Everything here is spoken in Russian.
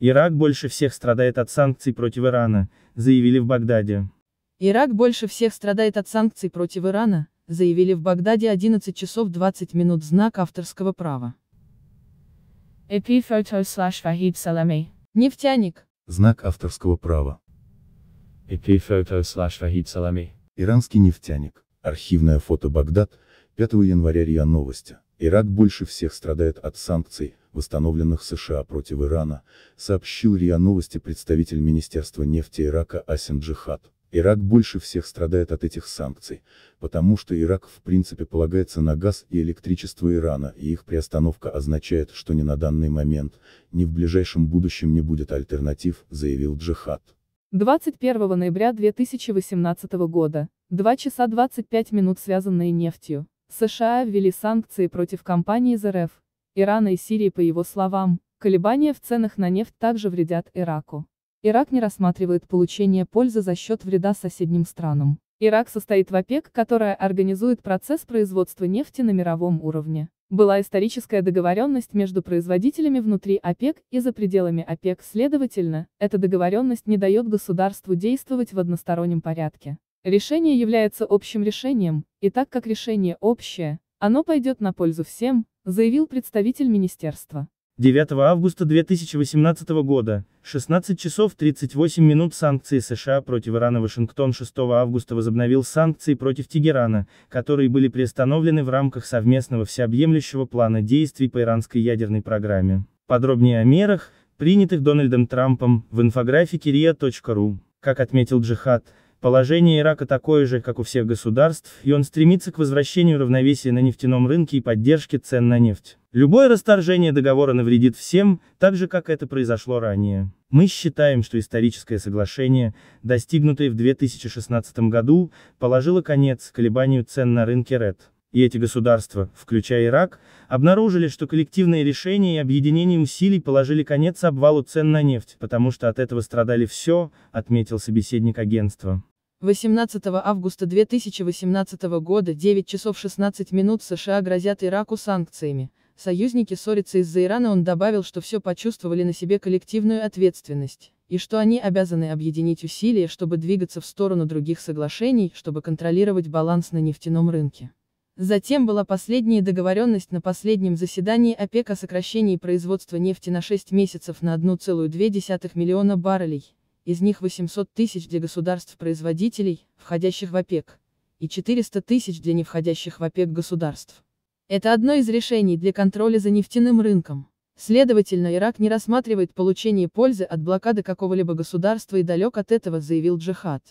Ирак больше всех страдает от санкций против Ирана, заявили в Багдаде. Ирак больше всех страдает от санкций против Ирана, заявили в Багдаде 11 часов 20 минут знак авторского права. EP photo slash Vahid Нефтяник. Знак авторского права. EP photo slash Vahid Иранский нефтяник. Архивное фото Багдад, 5 января РИА Новости. Ирак больше всех страдает от санкций, восстановленных США против Ирана, сообщил РИА Новости представитель Министерства нефти Ирака Асин Джихад. Ирак больше всех страдает от этих санкций, потому что Ирак в принципе полагается на газ и электричество Ирана, и их приостановка означает, что ни на данный момент, ни в ближайшем будущем не будет альтернатив, заявил Джихад. 21 ноября 2018 года, 2 часа 25 минут связанные нефтью. США ввели санкции против компаний из РФ, Ирана и Сирии по его словам, колебания в ценах на нефть также вредят Ираку. Ирак не рассматривает получение пользы за счет вреда соседним странам. Ирак состоит в ОПЕК, которая организует процесс производства нефти на мировом уровне. Была историческая договоренность между производителями внутри ОПЕК и за пределами ОПЕК, следовательно, эта договоренность не дает государству действовать в одностороннем порядке. Решение является общим решением, и так как решение общее, оно пойдет на пользу всем, заявил представитель министерства. 9 августа 2018 года, 16 часов 38 минут санкции США против Ирана Вашингтон 6 августа возобновил санкции против Тегерана, которые были приостановлены в рамках совместного всеобъемлющего плана действий по иранской ядерной программе. Подробнее о мерах, принятых Дональдом Трампом, в инфографике ria.ru. Как отметил Джихад, Положение Ирака такое же, как у всех государств, и он стремится к возвращению равновесия на нефтяном рынке и поддержке цен на нефть. Любое расторжение договора навредит всем, так же, как это произошло ранее. Мы считаем, что историческое соглашение, достигнутое в 2016 году, положило конец колебанию цен на рынке РЭД и эти государства, включая Ирак, обнаружили, что коллективные решения и объединение усилий положили конец обвалу цен на нефть, потому что от этого страдали все, отметил собеседник агентства. 18 августа 2018 года 9 часов 16 минут США грозят Ираку санкциями. Союзники ссорятся из-за Ирана он добавил, что все почувствовали на себе коллективную ответственность, и что они обязаны объединить усилия, чтобы двигаться в сторону других соглашений, чтобы контролировать баланс на нефтяном рынке. Затем была последняя договоренность на последнем заседании ОПЕК о сокращении производства нефти на 6 месяцев на 1,2 миллиона баррелей, из них 800 тысяч для государств-производителей, входящих в ОПЕК, и 400 тысяч для не входящих в ОПЕК государств. Это одно из решений для контроля за нефтяным рынком. Следовательно, Ирак не рассматривает получение пользы от блокады какого-либо государства и далек от этого, заявил Джихад.